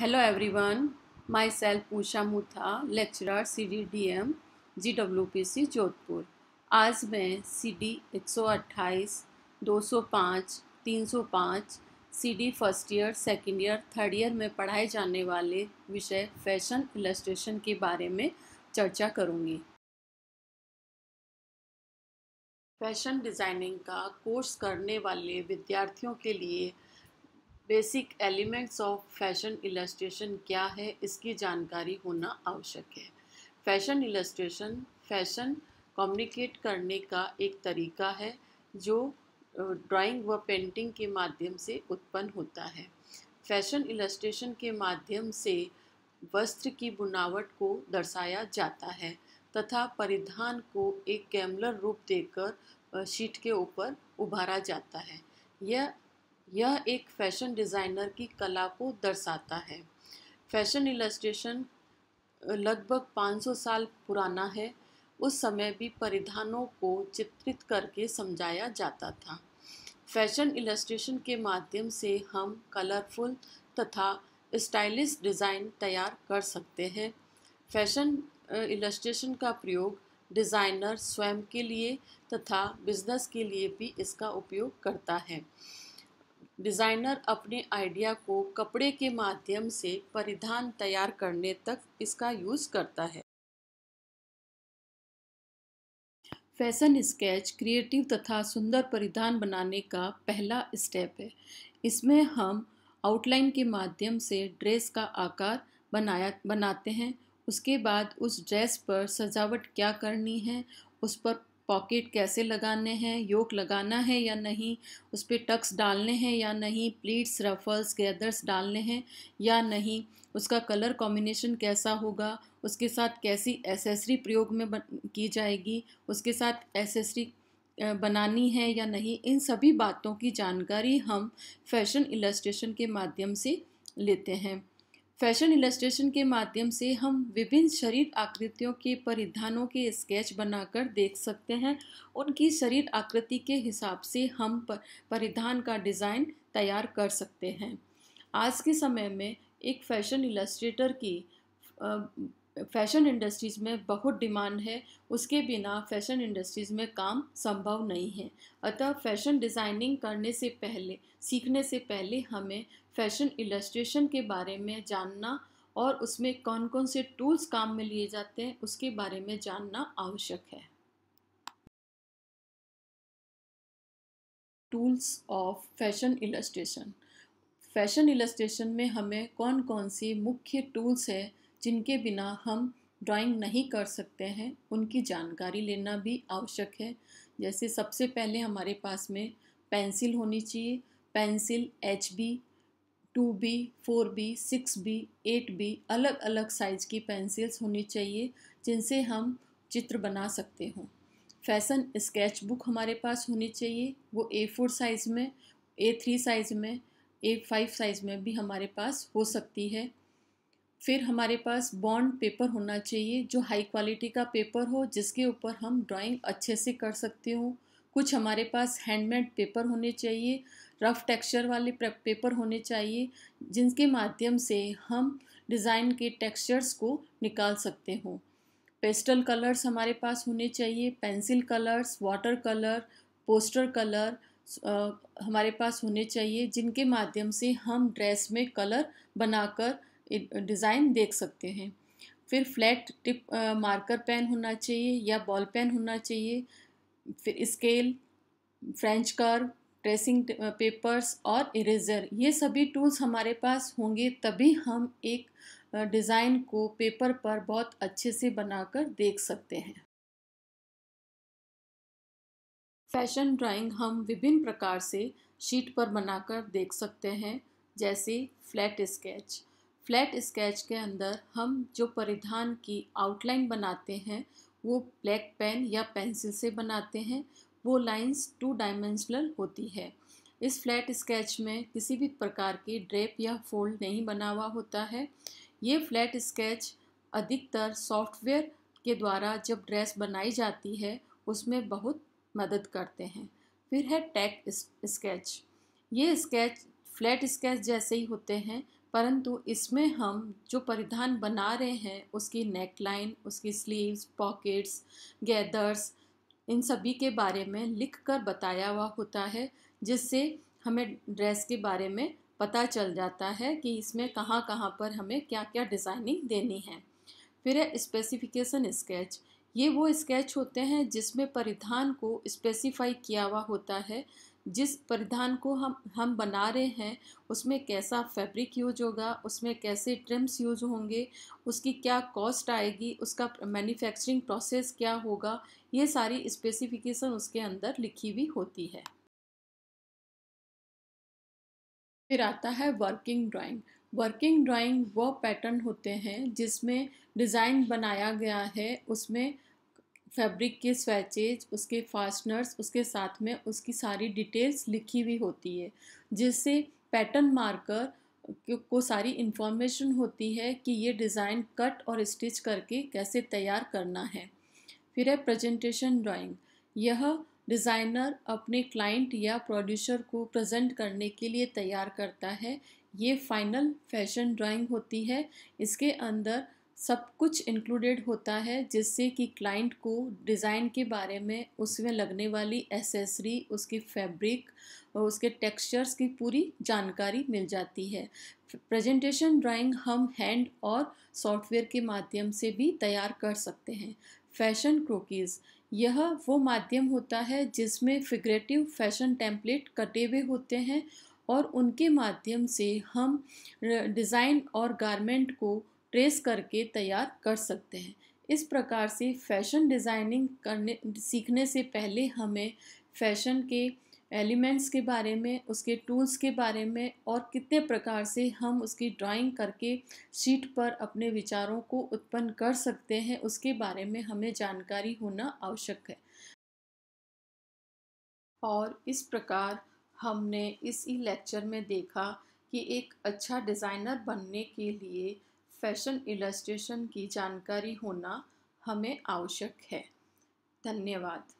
hello everyone माय सेल्फ Usha Mutha lecturer CDDM GWPC Jodhpur आज मैं सी डी एक सौ अट्ठाईस दो सौ पाँच तीन सौ पाँच C D first year second year third year में पढ़ाए जाने वाले विषय फैशन इलस्ट्रेशन के बारे में चर्चा करूँगी फैशन डिज़ाइनिंग का कोर्स करने वाले विद्यार्थियों के लिए basic elements of fashion illustration क्या है इसकी जानकारी होना आवश्यक है फैशन इलस्ट्रेशन फैशन कम्युनिकेट करने का एक तरीका है जो ड्राइंग व पेंटिंग के माध्यम से उत्पन्न होता है फैशन इलस्ट्रेशन के माध्यम से वस्त्र की बुनावट को दर्शाया जाता है तथा परिधान को एक कैमलर रूप देकर शीट के ऊपर उभारा जाता है यह यह एक फैशन डिज़ाइनर की कला को दर्शाता है फैशन इलस्ट्रेशन लगभग 500 साल पुराना है उस समय भी परिधानों को चित्रित करके समझाया जाता था फैशन इलस्ट्रेशन के माध्यम से हम कलरफुल तथा स्टाइलिश डिज़ाइन तैयार कर सकते हैं फैशन इलस्ट्रेशन का प्रयोग डिज़ाइनर स्वयं के लिए तथा बिजनेस के लिए भी इसका उपयोग करता है डिज़ाइनर अपने आइडिया को कपड़े के माध्यम से परिधान तैयार करने तक इसका यूज़ करता है फैशन स्केच क्रिएटिव तथा सुंदर परिधान बनाने का पहला स्टेप है इसमें हम आउटलाइन के माध्यम से ड्रेस का आकार बनाया बनाते हैं उसके बाद उस ड्रेस पर सजावट क्या करनी है उस पर पॉकेट कैसे लगाने हैं योक लगाना है या नहीं उस पर टक्स डालने हैं या नहीं प्लीट्स रफल्स गैदर्स डालने हैं या नहीं उसका कलर कॉम्बिनेशन कैसा होगा उसके साथ कैसी एसेसरी प्रयोग में की जाएगी उसके साथ एसेसरी बनानी है या नहीं इन सभी बातों की जानकारी हम फैशन इलस्ट्रेशन के माध्यम से लेते हैं फैशन इलस्ट्रेशन के माध्यम से हम विभिन्न शरीर आकृतियों के परिधानों के स्केच बनाकर देख सकते हैं उनकी शरीर आकृति के हिसाब से हम परिधान का डिज़ाइन तैयार कर सकते हैं आज के समय में एक फैशन इलस्ट्रेटर की फैशन इंडस्ट्रीज़ में बहुत डिमांड है उसके बिना फैशन इंडस्ट्रीज़ में काम संभव नहीं है अतः फैशन डिज़ाइनिंग करने से पहले सीखने से पहले हमें फैशन इलस्ट्रेशन के बारे में जानना और उसमें कौन कौन से टूल्स काम में लिए जाते हैं उसके बारे में जानना आवश्यक है tools of fashion illustration fashion illustration में हमें कौन कौन सी मुख्य टूल्स हैं जिनके बिना हम ड्राइंग नहीं कर सकते हैं उनकी जानकारी लेना भी आवश्यक है जैसे सबसे पहले हमारे पास में पेंसिल होनी चाहिए pencil H B two B four B six B eight B अलग अलग साइज़ की पेंसिल्स होनी चाहिए जिनसे हम चित्र बना सकते हों फैशन स्केच बुक हमारे पास होनी चाहिए वो ए फोर साइज़ में ए थ्री साइज़ में ए फाइव साइज़ में भी हमारे पास हो सकती है फिर हमारे पास बॉन्ड पेपर होना चाहिए जो हाई क्वालिटी का पेपर हो जिसके ऊपर हम ड्राइंग अच्छे से कर सकते हो कुछ हमारे पास हैंडमेड पेपर होने चाहिए रफ टेक्सचर वाले पेपर होने चाहिए जिनके माध्यम से हम डिज़ाइन के टेक्सचर्स को निकाल सकते हो पेस्टल कलर्स हमारे पास होने चाहिए pencil colours water colour poster colour हमारे पास होने चाहिए जिनके माध्यम से हम ड्रेस में कलर बनाकर डिज़ाइन देख सकते हैं फिर flat tip ah, marker pen होना चाहिए या बॉल पेन होना चाहिए फिर scale French curve tracing papers और इरेजर ये सभी टूल्स हमारे पास होंगे तभी हम एक डिज़ाइन को पेपर पर बहुत अच्छे से बनाकर देख सकते हैं फैशन ड्राइंग हम विभिन्न प्रकार से शीट पर बनाकर देख सकते हैं जैसे फ्लैट स्केच फ्लैट स्केच के अंदर हम जो परिधान की आउटलाइन बनाते हैं वो ब्लैक पेन या पेंसिल से बनाते हैं वो लाइंस टू डायमेंशनल होती है इस फ्लैट स्केच में किसी भी प्रकार की ड्रेप या फोल्ड नहीं बना हुआ होता है ये फ्लैट स्केच अधिकतर सॉफ्टवेयर के द्वारा जब ड्रेस बनाई जाती है उसमें बहुत मदद करते हैं फिर है टैक स्केच ये स्केच फ्लैट स्केच जैसे ही होते हैं परंतु इसमें हम जो परिधान बना रहे हैं उसकी नेकलाइन उसकी स्लीव्स पॉकेट्स गैदर्स इन सभी के बारे में लिख कर बताया हुआ होता है जिससे हमें ड्रेस के बारे में पता चल जाता है कि इसमें कहाँ कहाँ पर हमें क्या क्या डिज़ाइनिंग देनी है फिर है स्पेसिफिकेशन स्केच ये वो स्केच होते हैं जिसमें परिधान को स्पेसिफाई किया हुआ होता है जिस परिधान को हम हम बना रहे हैं उसमें कैसा फैब्रिक यूज होगा उसमें कैसे ट्रिम्स यूज होंगे उसकी क्या कॉस्ट आएगी उसका मैन्युफैक्चरिंग प्रोसेस क्या होगा ये सारी स्पेसिफिकेशन उसके अंदर लिखी हुई होती है फिर आता है वर्किंग ड्राइंग वर्किंग ड्राइंग वो पैटर्न होते हैं जिसमें डिज़ाइन बनाया गया है उसमें फैब्रिक के स्वेचेज उसके फास्टनर्स उसके साथ में उसकी सारी डिटेल्स लिखी हुई होती है जिससे पैटर्न मार्कर को सारी इंफॉर्मेशन होती है कि ये डिज़ाइन कट और स्टिच करके कैसे तैयार करना है फिर है प्रेजेंटेशन ड्राइंग यह डिज़ाइनर अपने क्लाइंट या प्रोड्यूसर को प्रेजेंट करने के लिए तैयार करता है ये फाइनल फैशन ड्राइंग होती है इसके अंदर सब कुछ इंक्लूडेड होता है जिससे कि क्लाइंट को डिज़ाइन के बारे में उसमें लगने वाली एसेसरी उसकी फैब्रिक और उसके टेक्सचर्स की पूरी जानकारी मिल जाती है प्रेजेंटेशन ड्राइंग हम हैंड और सॉफ्टवेयर के माध्यम से भी तैयार कर सकते हैं फैशन क्रोकीज़ यह वो माध्यम होता है जिसमें फिगरेटिव फैशन टेम्पलेट कटे हुए होते हैं और उनके माध्यम से हम डिज़ाइन और गारमेंट को प्रेस करके तैयार कर सकते हैं इस प्रकार से फैशन डिज़ाइनिंग करने सीखने से पहले हमें फैशन के एलिमेंट्स के बारे में उसके टूल्स के बारे में और कितने प्रकार से हम उसकी ड्राइंग करके शीट पर अपने विचारों को उत्पन्न कर सकते हैं उसके बारे में हमें जानकारी होना आवश्यक है और इस प्रकार हमने इसी लेक्चर में देखा कि एक अच्छा डिज़ाइनर बनने के लिए फैशन इलस्ट्रेशन की जानकारी होना हमें आवश्यक है धन्यवाद